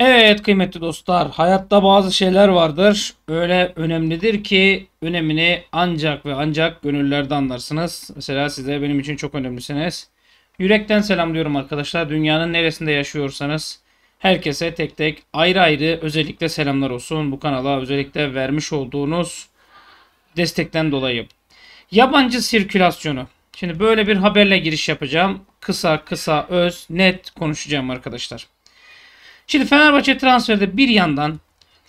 Evet kıymetli dostlar hayatta bazı şeyler vardır. Öyle önemlidir ki önemini ancak ve ancak gönüllerde anlarsınız. Mesela size benim için çok önemlisiniz. Yürekten selamlıyorum arkadaşlar. Dünyanın neresinde yaşıyorsanız herkese tek tek ayrı ayrı özellikle selamlar olsun. Bu kanala özellikle vermiş olduğunuz destekten dolayı. Yabancı sirkülasyonu. Şimdi böyle bir haberle giriş yapacağım. Kısa kısa öz net konuşacağım arkadaşlar. Şimdi Fenerbahçe transferde bir yandan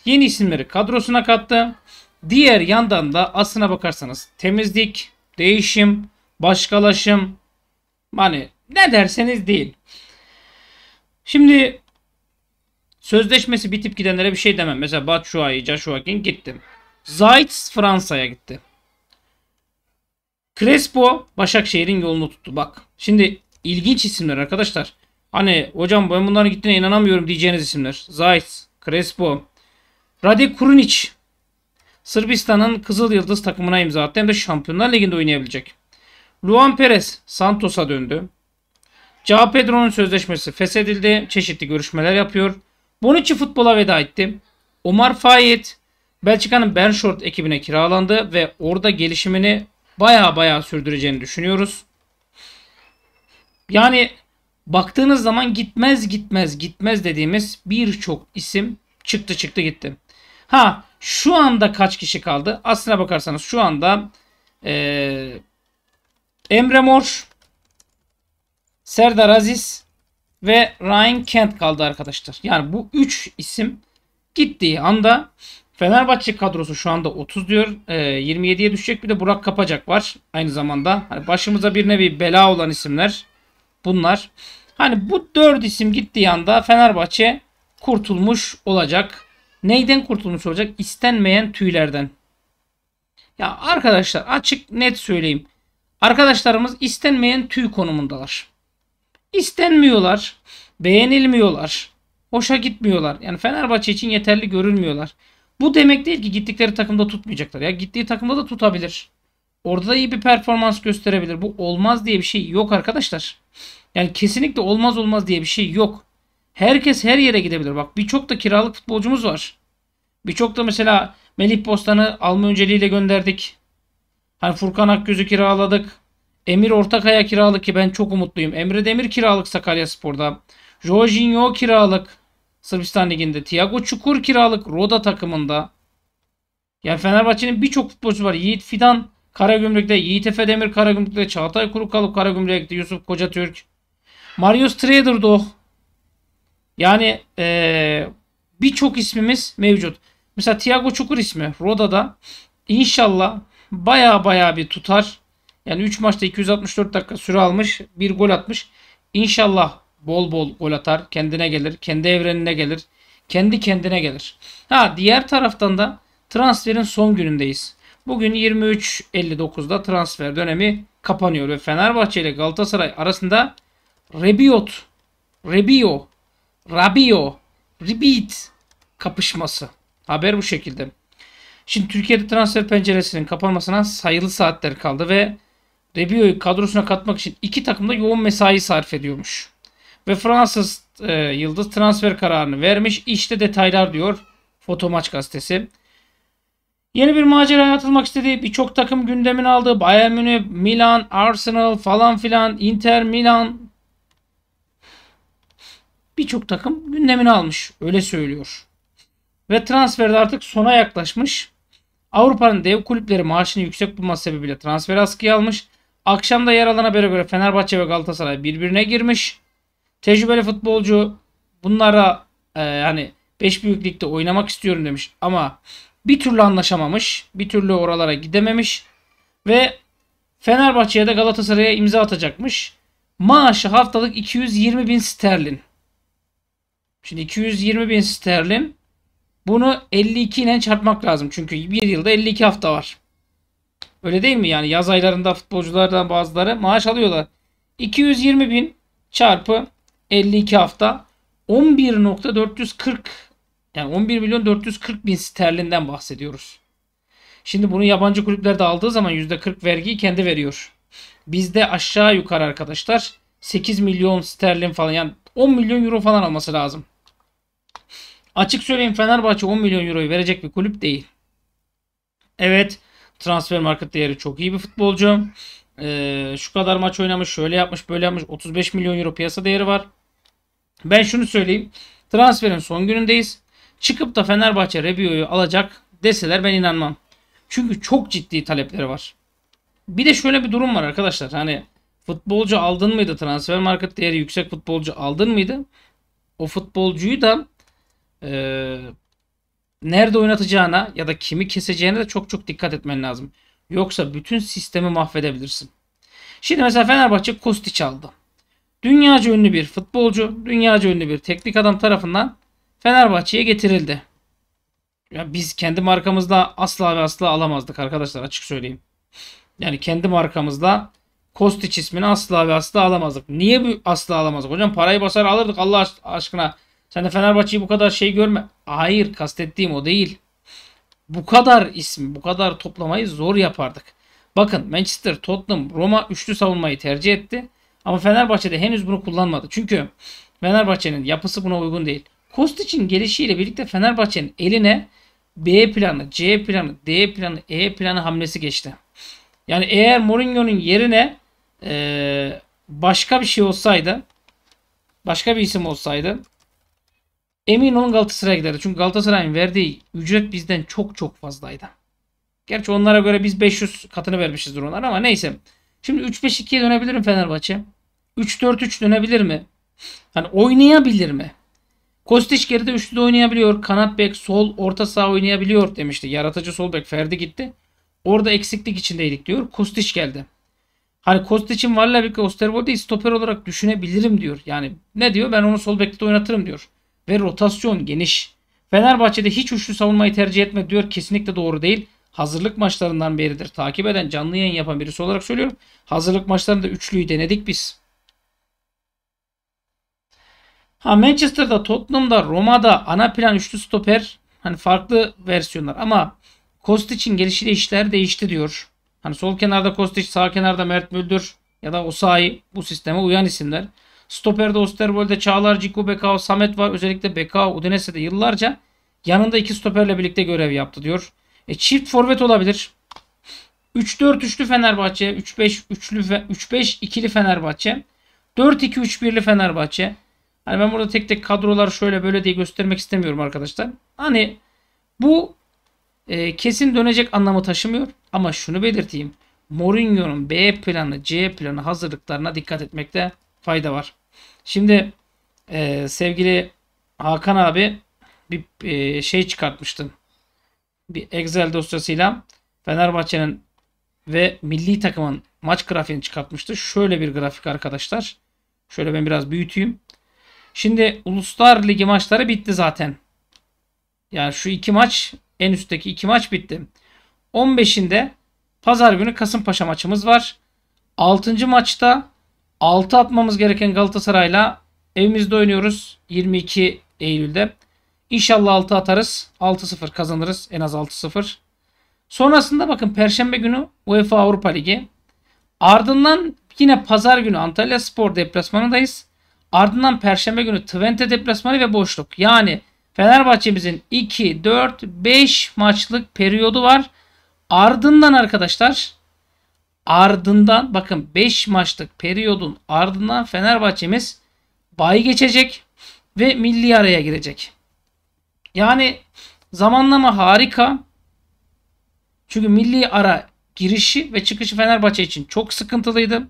yeni isimleri kadrosuna kattı. Diğer yandan da aslına bakarsanız temizlik, değişim, başkalaşım hani ne derseniz değil. Şimdi sözleşmesi bitip gidenlere bir şey demem. Mesela Batshuayi, Joshuakin gitti. Zayt Fransa'ya gitti. Crespo Başakşehir'in yolunu tuttu. Bak şimdi ilginç isimler arkadaşlar. Hani hocam ben bunların gittiğine inanamıyorum diyeceğiniz isimler. Zayt, Crespo, Rade Kurunic. Sırbistan'ın Kızıl Yıldız takımına imza attı. Hem de Şampiyonlar Ligi'nde oynayabilecek. Luan Perez Santos'a döndü. Cao Pedro'nun sözleşmesi feshedildi. Çeşitli görüşmeler yapıyor. Bonucci futbola veda etti. Omar Fayet Belçika'nın Bernshort ekibine kiralandı ve orada gelişimini baya baya sürdüreceğini düşünüyoruz. Yani Baktığınız zaman gitmez gitmez gitmez dediğimiz birçok isim çıktı çıktı gitti. Ha şu anda kaç kişi kaldı? Aslına bakarsanız şu anda ee, Emre Mor, Serdar Aziz ve Ryan Kent kaldı arkadaşlar. Yani bu 3 isim gittiği anda Fenerbahçe kadrosu şu anda 30 diyor. E, 27'ye düşecek bir de Burak Kapacak var. Aynı zamanda hani başımıza bir nevi bela olan isimler bunlar. Hani bu dört isim gittiği anda Fenerbahçe kurtulmuş olacak. Neyden kurtulmuş olacak? İstenmeyen tüylerden. Ya arkadaşlar açık net söyleyeyim. Arkadaşlarımız istenmeyen tüy konumundalar. İstenmiyorlar, beğenilmiyorlar, hoşa gitmiyorlar. Yani Fenerbahçe için yeterli görülmüyorlar. Bu demek değil ki gittikleri takımda tutmayacaklar. Ya gittiği takımda da tutabilir. Orada da iyi bir performans gösterebilir. Bu olmaz diye bir şey yok arkadaşlar. Yani kesinlikle olmaz olmaz diye bir şey yok. Herkes her yere gidebilir. Bak birçok da kiralık futbolcumuz var. Birçok da mesela Melih Bostan'ı alma önceliğiyle gönderdik. Hani Furkan Akgöz'ü kiraladık. Emir Ortakaya kiralık ki ben çok umutluyum. Emre Demir kiralık Sakarya Spor'da. Jorginho kiralık Sırbistan Ligi'nde. Thiago Çukur kiralık Roda takımında. Yani Fenerbahçe'nin birçok futbolcu var. Yiğit Fidan Karagümrük'te Yiğit Efe Demir Karagümrük'te Çağatay Kurukalıp Karagümrük'e gitti. Yusuf Türk, Marius Trader'do. Yani ee, birçok ismimiz mevcut. Mesela Tiago Çukur ismi Roda'da inşallah baya baya bir tutar. Yani 3 maçta 264 dakika süre almış. Bir gol atmış. İnşallah bol bol gol atar. Kendine gelir. Kendi evrenine gelir. Kendi kendine gelir. Ha diğer taraftan da transferin son günündeyiz. Bugün 23.59'da transfer dönemi kapanıyor ve Fenerbahçe ile Galatasaray arasında Rebiot, Rebio, Rabio, Ribit kapışması. Haber bu şekilde. Şimdi Türkiye'de transfer penceresinin kapanmasına sayılı saatler kaldı ve Rebio'yu kadrosuna katmak için iki takım da yoğun mesai sarf ediyormuş. Ve Fransız e, Yıldız transfer kararını vermiş. İşte detaylar diyor Fotomaç gazetesi. Yeni bir maceraya atılmak istediği birçok takım gündemini aldı. Bayern Münih, Milan, Arsenal falan filan, Inter, Milan birçok takım gündemini almış. Öyle söylüyor. Ve transferde artık sona yaklaşmış. Avrupa'nın dev kulüpleri maaşını yüksek bulması sebebiyle transfer askıya almış. Akşam da yaralana habere göre Fenerbahçe ve Galatasaray birbirine girmiş. Tecrübeli futbolcu bunlara e, hani 5 büyük oynamak istiyorum demiş ama bir türlü anlaşamamış. Bir türlü oralara gidememiş. Ve Fenerbahçe'ye de Galatasaray'a imza atacakmış. Maaşı haftalık 220 bin sterlin. Şimdi 220 bin sterlin. Bunu 52 ile çarpmak lazım. Çünkü bir yılda 52 hafta var. Öyle değil mi? Yani yaz aylarında futbolculardan bazıları maaş alıyorlar. 220 bin çarpı 52 hafta 11.440 yani 11 milyon 440 bin sterlinden bahsediyoruz. Şimdi bunu yabancı kulüpler de aldığı zaman %40 vergiyi kendi veriyor. Bizde aşağı yukarı arkadaşlar 8 milyon sterlin falan yani 10 milyon euro falan alması lazım. Açık söyleyeyim Fenerbahçe 10 milyon euroyu verecek bir kulüp değil. Evet transfer market değeri çok iyi bir futbolcu. Ee, şu kadar maç oynamış şöyle yapmış böyle yapmış 35 milyon euro piyasa değeri var. Ben şunu söyleyeyim. Transferin son günündeyiz çıkıp da Fenerbahçe Rebiyo'yu alacak deseler ben inanmam. Çünkü çok ciddi talepleri var. Bir de şöyle bir durum var arkadaşlar. Hani futbolcu aldın mıydı? Transfer market değeri yüksek futbolcu aldın mıydı? O futbolcuyu da e, nerede oynatacağına ya da kimi keseceğine de çok çok dikkat etmen lazım. Yoksa bütün sistemi mahvedebilirsin. Şimdi mesela Fenerbahçe Kostiç aldı. Dünyaca ünlü bir futbolcu, dünyaca ünlü bir teknik adam tarafından Fenerbahçe'ye getirildi. Ya biz kendi markamızla asla ve asla alamazdık arkadaşlar açık söyleyeyim. Yani kendi markamızla Kostiç ismini asla ve asla alamazdık. Niye bu asla alamazdık? Hocam parayı basar alırdık Allah aşkına. Sen de Fenerbahçe'yi bu kadar şey görme. Hayır kastettiğim o değil. Bu kadar ismi, bu kadar toplamayı zor yapardık. Bakın Manchester, Tottenham, Roma üçlü savunmayı tercih etti. Ama Fenerbahçe'de henüz bunu kullanmadı. Çünkü Fenerbahçe'nin yapısı buna uygun değil. Kostic'in gelişiyle birlikte Fenerbahçe'nin eline B planı, C planı, D planı, E planı hamlesi geçti. Yani eğer Mourinho'nun yerine e, başka bir şey olsaydı, başka bir isim olsaydı emin olun Galatasaray'a giderdi. Çünkü Galatasaray'ın verdiği ücret bizden çok çok fazlaydı. Gerçi onlara göre biz 500 katını vermişizdir onlara ama neyse. Şimdi 3-5-2'ye dönebilir mi Fenerbahçe? 3-4-3 dönebilir mi? Hani oynayabilir mi? Kostiç geride üçlü de oynayabiliyor. Kanat bek sol orta sağ oynayabiliyor demişti. Yaratıcı sol bek Ferdi gitti. Orada eksiklik içindeydik diyor. Kostiç geldi. Hani Kostiç'in varla bir Osterwold'i stoper olarak düşünebilirim diyor. Yani ne diyor? Ben onu sol bekte oynatırım diyor. Ve rotasyon geniş. Fenerbahçe'de hiç üçlü savunmayı tercih etme diyor. Kesinlikle doğru değil. Hazırlık maçlarından beridir takip eden, canlı yayın yapan birisi olarak söylüyorum. Hazırlık maçlarında üçlüyü denedik biz. Ha Manchester'da, Tottenham'da, Roma'da ana plan üçlü stoper hani farklı versiyonlar ama Kostic'in gelişiyle işler değişti diyor. Hani sol kenarda Kostic, sağ kenarda Mert Müldür ya da Osayi bu sisteme uyan isimler. Stoper'de Osterwold'de Çağlar, Ciku, Bekao, Samet var. Özellikle Bekao Udinese'de yıllarca yanında iki stoperle birlikte görev yaptı diyor. E, çift forvet olabilir. 3-4-3'lü Fenerbahçe, 3-5-3'lü 3-5-2'li Fenerbahçe, 4-2-3-1'li Fenerbahçe, Hani ben burada tek tek kadrolar şöyle böyle diye göstermek istemiyorum arkadaşlar. Hani bu e, kesin dönecek anlamı taşımıyor. Ama şunu belirteyim. Mourinho'nun B planı, C planı hazırlıklarına dikkat etmekte fayda var. Şimdi e, sevgili Hakan abi bir e, şey çıkartmıştın. Bir Excel dosyasıyla Fenerbahçe'nin ve milli takımın maç grafiğini çıkartmıştı. Şöyle bir grafik arkadaşlar. Şöyle ben biraz büyüteyim. Şimdi Uluslar Ligi maçları bitti zaten. Yani şu iki maç en üstteki iki maç bitti. 15'inde pazar günü Kasımpaşa maçımız var. 6. maçta 6 atmamız gereken Galatasaray'la evimizde oynuyoruz 22 Eylül'de. İnşallah 6 atarız. 6-0 kazanırız. En az 6-0. Sonrasında bakın Perşembe günü UEFA Avrupa Ligi. Ardından yine pazar günü Antalya Spor deplasmanındayız. Ardından Perşembe günü Twente deplasmanı ve boşluk. Yani Fenerbahçe'mizin 2, 4, 5 maçlık periyodu var. Ardından arkadaşlar ardından bakın 5 maçlık periyodun ardından Fenerbahçe'miz bay geçecek ve milli araya girecek. Yani zamanlama harika. Çünkü milli ara girişi ve çıkışı Fenerbahçe için çok sıkıntılıydı.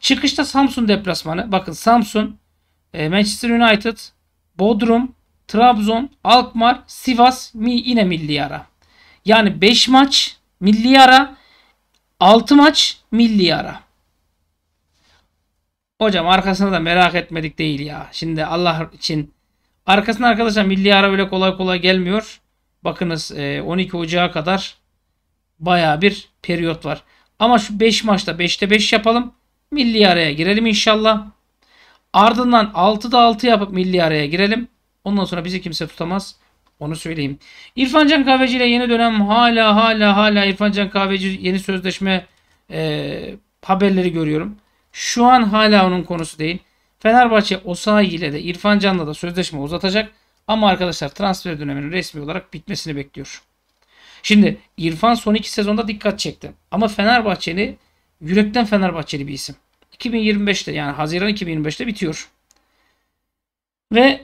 Çıkışta Samsun deplasmanı. Bakın Samsun e, Manchester United, Bodrum, Trabzon, Alkmaar, Sivas mi yine milli ara. Yani 5 maç milli ara, 6 maç milli ara. Hocam arkasına da merak etmedik değil ya. Şimdi Allah için arkasına arkadaşlar milli ara böyle kolay kolay gelmiyor. Bakınız 12 e, Ocağı kadar baya bir periyot var. Ama şu 5 maçta 5'te 5 yapalım. Milli araya girelim inşallah. Ardından 6'da 6 yapıp milli araya girelim. Ondan sonra bizi kimse tutamaz. Onu söyleyeyim. İrfancan Kahveci ile yeni dönem hala hala hala İrfancan Kahveci yeni sözleşme e, haberleri görüyorum. Şu an hala onun konusu değil. Fenerbahçe Osayi ile de İrfancan'la da sözleşme uzatacak. Ama arkadaşlar transfer döneminin resmi olarak bitmesini bekliyor. Şimdi İrfan son iki sezonda dikkat çekti. Ama Fenerbahçeli yürekten Fenerbahçeli bir isim. 2025'te yani Haziran 2025'te bitiyor. Ve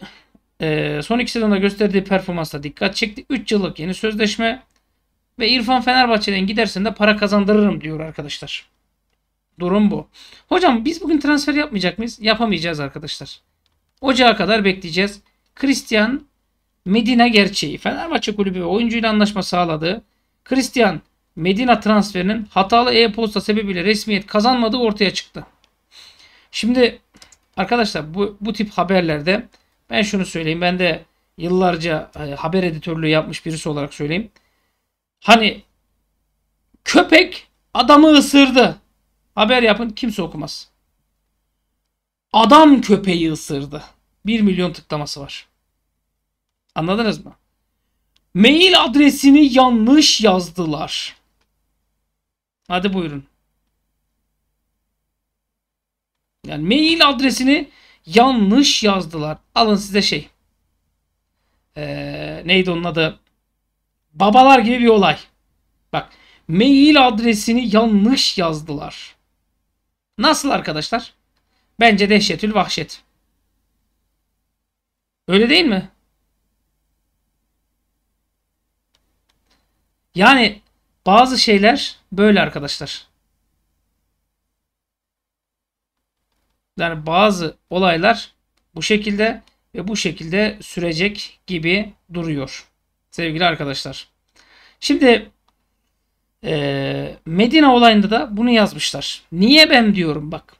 e, son iki sezonda gösterdiği performansa dikkat çekti. 3 yıllık yeni sözleşme ve İrfan Fenerbahçe'den gidersin de para kazandırırım diyor arkadaşlar. Durum bu. Hocam biz bugün transfer yapmayacak mıyız? Yapamayacağız arkadaşlar. Ocağa kadar bekleyeceğiz. Christian Medina gerçeği. Fenerbahçe kulübü ve oyuncuyla anlaşma sağladı. Christian Medina transferinin hatalı e-posta sebebiyle resmiyet kazanmadığı ortaya çıktı. Şimdi arkadaşlar bu, bu tip haberlerde ben şunu söyleyeyim. Ben de yıllarca e, haber editörlüğü yapmış birisi olarak söyleyeyim. Hani köpek adamı ısırdı. Haber yapın kimse okumaz. Adam köpeği ısırdı. 1 milyon tıklaması var. Anladınız mı? Mail adresini yanlış yazdılar. Hadi buyurun. Yani mail adresini yanlış yazdılar. Alın size şey. Ee, neydi onun adı? Babalar gibi bir olay. Bak mail adresini yanlış yazdılar. Nasıl arkadaşlar? Bence dehşetül vahşet. Öyle değil mi? Yani bazı şeyler böyle arkadaşlar. Yani bazı olaylar bu şekilde ve bu şekilde sürecek gibi duruyor sevgili arkadaşlar. Şimdi e, Medine olayında da bunu yazmışlar. Niye ben diyorum bak.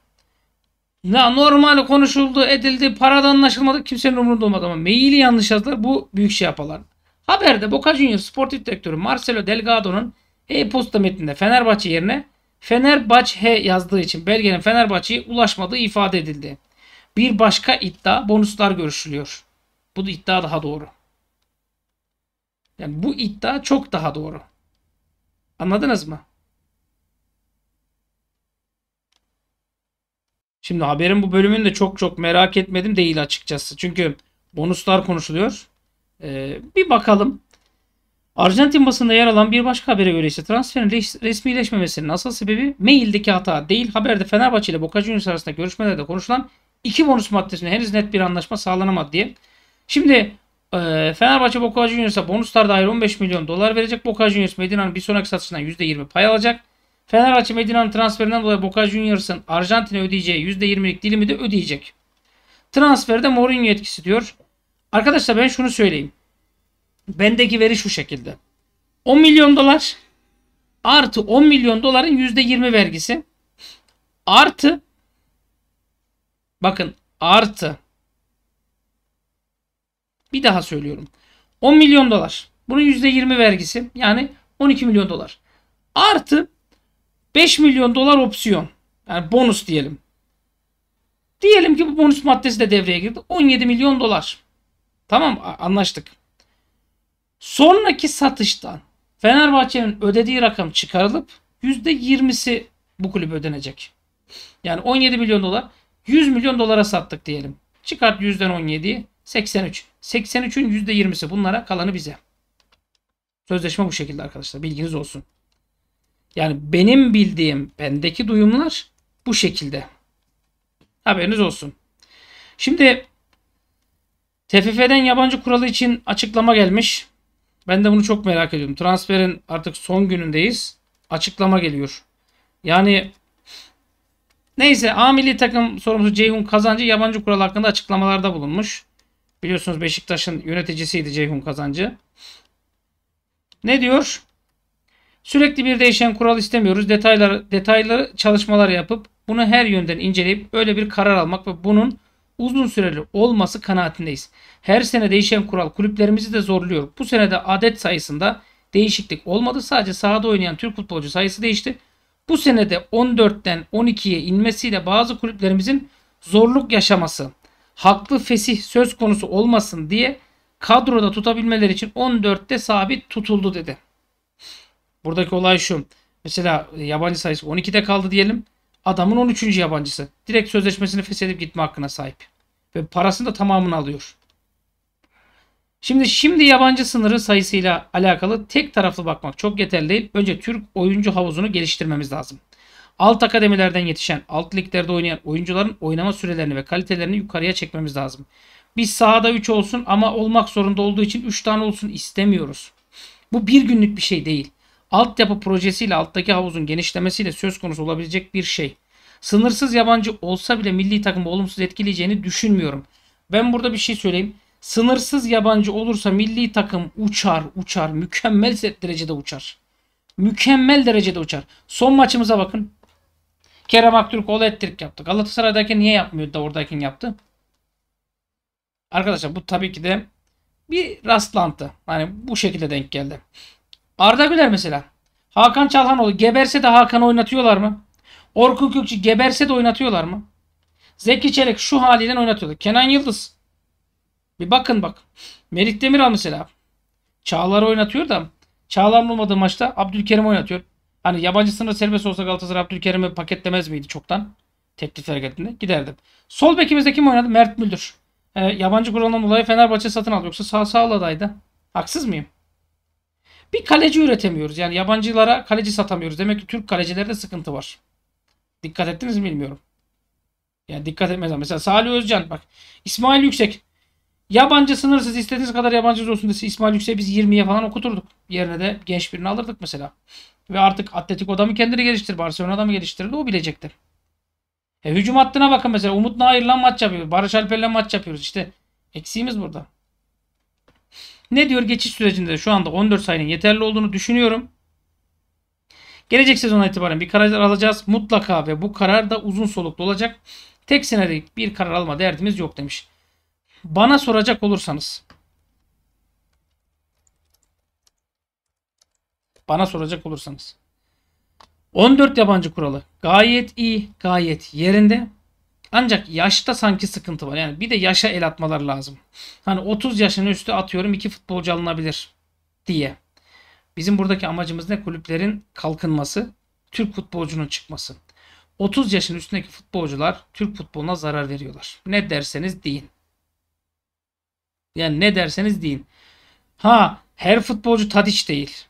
Ya normal konuşuldu, edildi, paradan anlaşılmadı, kimsenin umurunda olmadı ama maili yanlış yazdılar. Bu büyük şey yapalar. Haberde Boca Juniors sportif direktörü Marcelo Delgado'nun e-posta metninde Fenerbahçe yerine Fenerbahçe yazdığı için belgenin Fenerbahçe'ye ulaşmadığı ifade edildi. Bir başka iddia bonuslar görüşülüyor. Bu da iddia daha doğru. Yani bu iddia çok daha doğru. Anladınız mı? Şimdi haberin bu bölümünü de çok çok merak etmedim değil açıkçası. Çünkü bonuslar konuşuluyor. Ee, bir bakalım. Arjantin basında yer alan bir başka habere göre ise transferin resmileşmemesinin asıl sebebi maildeki hata değil haberde Fenerbahçe ile Boca Juniors arasında görüşmelerde konuşulan iki bonus maddesine henüz net bir anlaşma sağlanamadı diye. Şimdi e, Fenerbahçe Boca Juniors'a bonuslar dahil 15 milyon dolar verecek. Boca Juniors Medina'nın bir sonraki satışından %20 pay alacak. Fenerbahçe Medina'nın transferinden dolayı Boca Juniors'ın Arjantin'e ödeyeceği %20'lik dilimi de ödeyecek. Transferde Mourinho etkisi diyor. Arkadaşlar ben şunu söyleyeyim bendeki veri şu şekilde. 10 milyon dolar artı 10 milyon doların %20 vergisi artı bakın artı bir daha söylüyorum. 10 milyon dolar. Bunun %20 vergisi yani 12 milyon dolar. Artı 5 milyon dolar opsiyon. Yani bonus diyelim. Diyelim ki bu bonus maddesi de devreye girdi. 17 milyon dolar. Tamam anlaştık. Sonraki satıştan Fenerbahçe'nin ödediği rakam çıkarılıp %20'si bu kulübe ödenecek. Yani 17 milyon dolar 100 milyon dolara sattık diyelim. Çıkart 100'den 17'yi 83. 83'ün %20'si bunlara kalanı bize. Sözleşme bu şekilde arkadaşlar bilginiz olsun. Yani benim bildiğim bendeki duyumlar bu şekilde. Haberiniz olsun. Şimdi TFF'den yabancı kuralı için açıklama gelmiş. Ben de bunu çok merak ediyorum. Transferin artık son günündeyiz. Açıklama geliyor. Yani neyse A milli takım sorumlusu Ceyhun Kazancı yabancı kural hakkında açıklamalarda bulunmuş. Biliyorsunuz Beşiktaş'ın yöneticisiydi Ceyhun Kazancı. Ne diyor? Sürekli bir değişen kural istemiyoruz. Detayları, detaylı çalışmalar yapıp bunu her yönden inceleyip öyle bir karar almak ve bunun uzun süreli olması kanaatindeyiz. Her sene değişen kural kulüplerimizi de zorluyor. Bu sene de adet sayısında değişiklik olmadı. Sadece sahada oynayan Türk futbolcu sayısı değişti. Bu sene de 14'ten 12'ye inmesiyle bazı kulüplerimizin zorluk yaşaması, haklı fesih söz konusu olmasın diye kadroda tutabilmeleri için 14'te sabit tutuldu dedi. Buradaki olay şu. Mesela yabancı sayısı 12'de kaldı diyelim. Adamın 13. yabancısı. Direkt sözleşmesini feshedip gitme hakkına sahip. Ve parasını da tamamını alıyor. Şimdi şimdi yabancı sınırı sayısıyla alakalı tek taraflı bakmak çok yeterli değil. Önce Türk oyuncu havuzunu geliştirmemiz lazım. Alt akademilerden yetişen, alt liglerde oynayan oyuncuların oynama sürelerini ve kalitelerini yukarıya çekmemiz lazım. Biz sahada 3 olsun ama olmak zorunda olduğu için 3 tane olsun istemiyoruz. Bu bir günlük bir şey değil altyapı projesiyle alttaki havuzun genişlemesiyle söz konusu olabilecek bir şey. Sınırsız yabancı olsa bile milli takımı olumsuz etkileyeceğini düşünmüyorum. Ben burada bir şey söyleyeyim. Sınırsız yabancı olursa milli takım uçar uçar mükemmel derecede uçar. Mükemmel derecede uçar. Son maçımıza bakın. Kerem Aktürk ola ettirik yaptı. Galatasaray'daki niye yapmıyordu da oradakini yaptı? Arkadaşlar bu tabii ki de bir rastlantı. Hani bu şekilde denk geldi. Arda Güler mesela. Hakan Çalhanoğlu geberse de Hakan oynatıyorlar mı? Orkun Kökçü geberse de oynatıyorlar mı? Zeki Çelik şu haliyle oynatıyorlar. Kenan Yıldız. Bir bakın bak. Merih Demiral mesela. Çağlar oynatıyor da Çağlar'ın olmadığı maçta Abdülkerim oynatıyor. Hani yabancı sınır serbest olsa Galatasaray Abdülkerim'i paketlemez miydi çoktan? Teklif hareketinde giderdim. Sol bekimizde kim oynadı? Mert Müldür. E, yabancı kuralından dolayı Fenerbahçe satın aldı. Yoksa sağ sağla Haksız mıyım? Bir kaleci üretemiyoruz. Yani yabancılara kaleci satamıyoruz. Demek ki Türk kalecilerde sıkıntı var. Dikkat ettiniz mi bilmiyorum. Yani dikkat etmez mesela Salih Özcan bak İsmail Yüksek yabancı sınırsız istediğiniz kadar yabancı olsun dese İsmail Yüksek biz 20'ye falan okuturduk. Yerine de genç birini alırdık mesela. Ve artık Atletico'da adamı kendini geliştir, Barcelona'da adamı geliştirdi o bilecektir. E, hücum hattına bakın mesela Umut Nahir'la maç yapıyoruz. Barış Alper'le maç yapıyoruz. İşte eksiğimiz burada. Ne diyor? Geçiş sürecinde şu anda 14 sayının yeterli olduğunu düşünüyorum. Gelecek sezon itibaren bir karar alacağız. Mutlaka ve bu karar da uzun soluklu olacak. Tek senelik bir karar alma derdimiz yok demiş. Bana soracak olursanız. Bana soracak olursanız. 14 yabancı kuralı gayet iyi, gayet yerinde. Ancak yaşta sanki sıkıntı var. Yani bir de yaşa el atmalar lazım. Hani 30 yaşın üstü atıyorum iki futbolcu alınabilir diye. Bizim buradaki amacımız ne? Kulüplerin kalkınması, Türk futbolcunun çıkması. 30 yaşın üstündeki futbolcular Türk futboluna zarar veriyorlar. Ne derseniz deyin. Yani ne derseniz deyin. Ha her futbolcu Tadiç değil.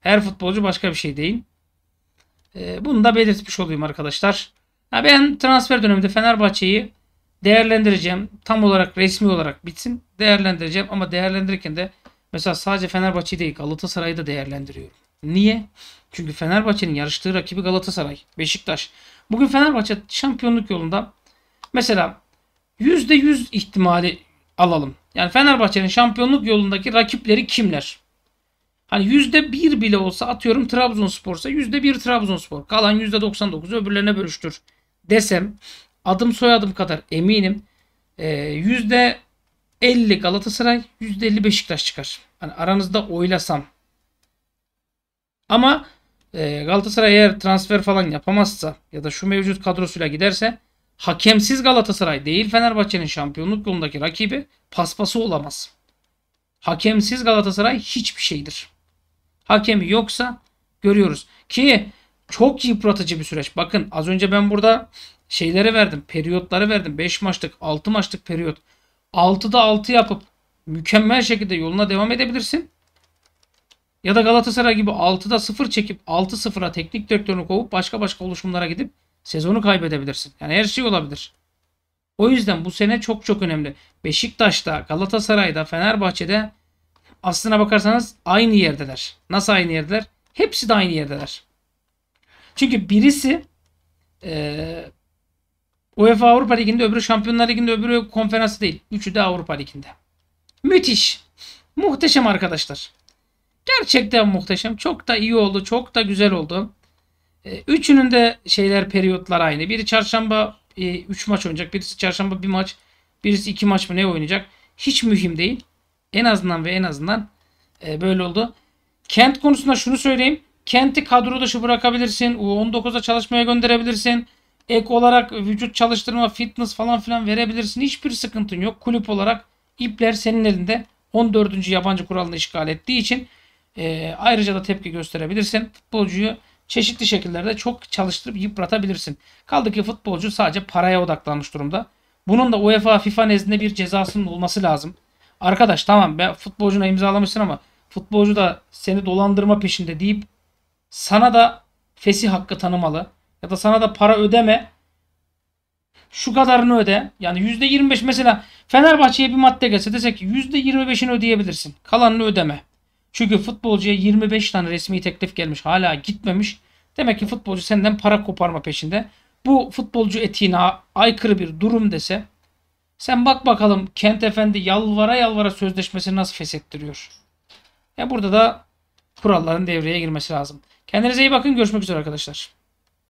Her futbolcu başka bir şey değil. Ee, bunu da belirtmiş olayım arkadaşlar ben transfer döneminde Fenerbahçe'yi değerlendireceğim. Tam olarak resmi olarak bitsin değerlendireceğim ama değerlendirirken de mesela sadece Fenerbahçe değil Galatasaray'ı da değerlendiriyorum. Niye? Çünkü Fenerbahçe'nin yarıştığı rakibi Galatasaray, Beşiktaş. Bugün Fenerbahçe şampiyonluk yolunda mesela %100 ihtimali alalım. Yani Fenerbahçe'nin şampiyonluk yolundaki rakipleri kimler? Hani %1 bile olsa atıyorum Trabzonspor'sa %1 Trabzonspor. Kalan 99 öbürlerine bölüştür desem adım soyadım kadar eminim. E, yüzde %50 Galatasaray, yüzde %50 Beşiktaş çıkar. Hani aranızda oylasam. Ama e, Galatasaray eğer transfer falan yapamazsa ya da şu mevcut kadrosuyla giderse hakemsiz Galatasaray değil Fenerbahçe'nin şampiyonluk yolundaki rakibi paspası olamaz. Hakemsiz Galatasaray hiçbir şeydir. Hakemi yoksa görüyoruz. Ki çok yıpratıcı bir süreç. Bakın az önce ben burada şeylere verdim. Periyotları verdim. 5 maçlık, 6 maçlık periyot. 6'da 6 yapıp mükemmel şekilde yoluna devam edebilirsin. Ya da Galatasaray gibi 6'da 0 çekip 6-0'a teknik direktörünü kovup başka başka oluşumlara gidip sezonu kaybedebilirsin. Yani her şey olabilir. O yüzden bu sene çok çok önemli. Beşiktaş'ta, Galatasaray'da, Fenerbahçe'de aslına bakarsanız aynı yerdeler. Nasıl aynı yerdeler? Hepsi de aynı yerdeler. Çünkü birisi e, UEFA Avrupa Ligi'nde, öbürü Şampiyonlar Ligi'nde, öbürü konferansı değil. Üçü de Avrupa Ligi'nde. Müthiş. Muhteşem arkadaşlar. Gerçekten muhteşem. Çok da iyi oldu. Çok da güzel oldu. E, üçünün de şeyler periyotlar aynı. Biri çarşamba 3 e, maç oynayacak. Birisi çarşamba 1 bir maç. Birisi 2 maç mı ne oynayacak. Hiç mühim değil. En azından ve en azından e, böyle oldu. Kent konusunda şunu söyleyeyim. Kent'i kadro dışı bırakabilirsin. U19'a çalışmaya gönderebilirsin. Ek olarak vücut çalıştırma, fitness falan filan verebilirsin. Hiçbir sıkıntın yok. Kulüp olarak ipler senin elinde. 14. yabancı kuralını işgal ettiği için e, ayrıca da tepki gösterebilirsin. Futbolcuyu çeşitli şekillerde çok çalıştırıp yıpratabilirsin. Kaldı ki futbolcu sadece paraya odaklanmış durumda. Bunun da UEFA FIFA nezdinde bir cezasının olması lazım. Arkadaş tamam ben futbolcuna imzalamışsın ama futbolcu da seni dolandırma peşinde deyip sana da fesih hakkı tanımalı ya da sana da para ödeme şu kadarını öde. Yani %25 mesela Fenerbahçe'ye bir madde gelse desek ki %25'ini ödeyebilirsin. Kalanını ödeme. Çünkü futbolcuya 25 tane resmi teklif gelmiş. Hala gitmemiş. Demek ki futbolcu senden para koparma peşinde. Bu futbolcu etiğine aykırı bir durum dese sen bak bakalım Kent Efendi yalvara yalvara sözleşmesini nasıl feshettiriyor. Ya burada da kuralların devreye girmesi lazım. Kendinize iyi bakın. Görüşmek üzere arkadaşlar.